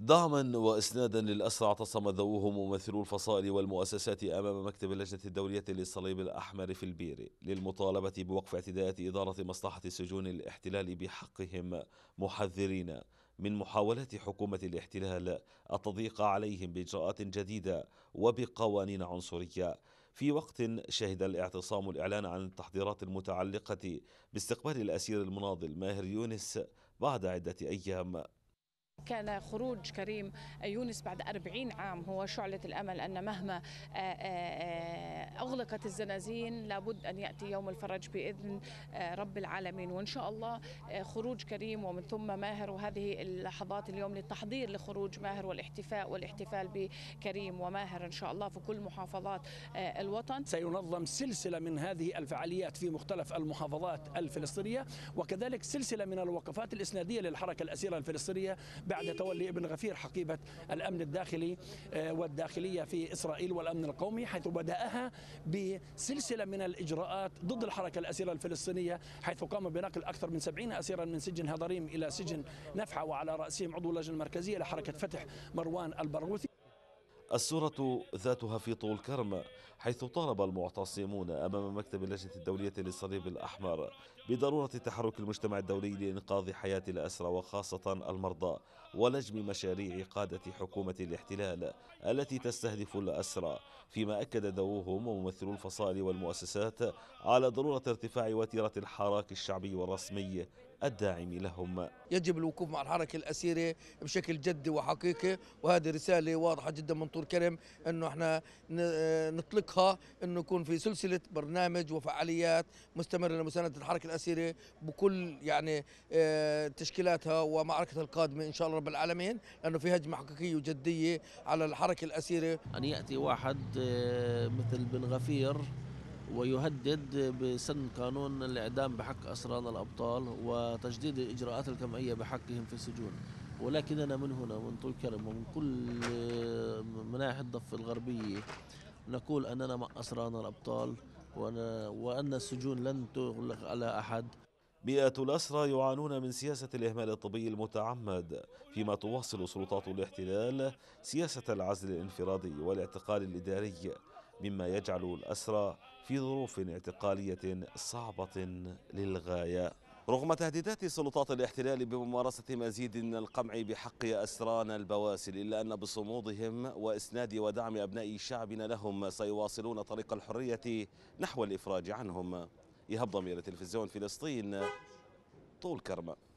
دعما واسنادا للاسرى اعتصم ذووهم ممثلو الفصائل والمؤسسات امام مكتب اللجنه الدوليه للصليب الاحمر في البير للمطالبه بوقف اعتداءات اداره مصلحه سجون الاحتلال بحقهم محذرين من محاولات حكومه الاحتلال التضييق عليهم باجراءات جديده وبقوانين عنصريه في وقت شهد الاعتصام الاعلان عن التحضيرات المتعلقه باستقبال الاسير المناضل ماهر يونس بعد عده ايام كان خروج كريم يونس بعد أربعين عام هو شعلة الأمل أن مهما آه، آه، أغلقت الزنازين لابد أن يأتي يوم الفرج بإذن آه، رب العالمين وإن شاء الله خروج كريم ومن ثم ماهر وهذه اللحظات اليوم للتحضير لخروج ماهر والاحتفاء والاحتفال بكريم وماهر إن شاء الله في كل محافظات الوطن سينظم سلسلة من هذه الفعاليات في مختلف المحافظات الفلسطينية وكذلك سلسلة من الوقفات الإسنادية للحركة الأسيرة الفلسطينية بعد تولي ابن غفير حقيبة الأمن الداخلي آه، والداخلية في إسرائيل والأمن القومي حيث بدأها بسلسلة من الإجراءات ضد الحركة الأسيرة الفلسطينية حيث قام بنقل أكثر من سبعين أسيرا من سجن هضريم إلى سجن نفحة وعلى رأسهم عضو اللجنة المركزية لحركة فتح مروان البرغوثي الصورة ذاتها في طول كرم حيث طالب المعتصمون أمام مكتب اللجنة الدولية للصليب الأحمر بضرورة تحرك المجتمع الدولي لإنقاذ حياة الأسرى وخاصة المرضى ولجم مشاريع قادة حكومة الاحتلال التي تستهدف الأسرى فيما أكد ذووهم وممثلو الفصائل والمؤسسات على ضرورة ارتفاع وتيرة الحراك الشعبي والرسمي الداعم لهم يجب الوقوف مع الحركة الأسيرة بشكل جدي وحقيقي وهذه رسالة واضحة جدا من طول كرم أنه احنا آه، نطلقها أنه يكون في سلسلة برنامج وفعاليات مستمرة لمساندة الحركة الأسيرة بكل يعني آه، تشكيلاتها ومعركة القادمة إن شاء الله رب العالمين لأنه في هجمة حقيقية وجدية على الحركة الأسيرة أن يأتي واحد آه، مثل بن غفير ويهدد بسن قانون الإعدام بحق أسرى الأبطال وتجديد الإجراءات الكمائية بحقهم في السجون ولكننا من هنا من طول كرم ومن كل مناحي الضفة الغربية نقول أننا مع أسرانا الأبطال وأن السجون لن تغلق على أحد مئات الأسرى يعانون من سياسة الإهمال الطبي المتعمد فيما تواصل سلطات الاحتلال سياسة العزل الانفرادي والاعتقال الإداري مما يجعل الأسرى في ظروف اعتقالية صعبة للغاية رغم تهديدات سلطات الاحتلال بممارسة مزيد من القمع بحق أسران البواسل إلا أن بصمودهم وإسناد ودعم أبناء شعبنا لهم سيواصلون طريق الحرية نحو الإفراج عنهم يهب ضمير تلفزيون فلسطين طول كرمه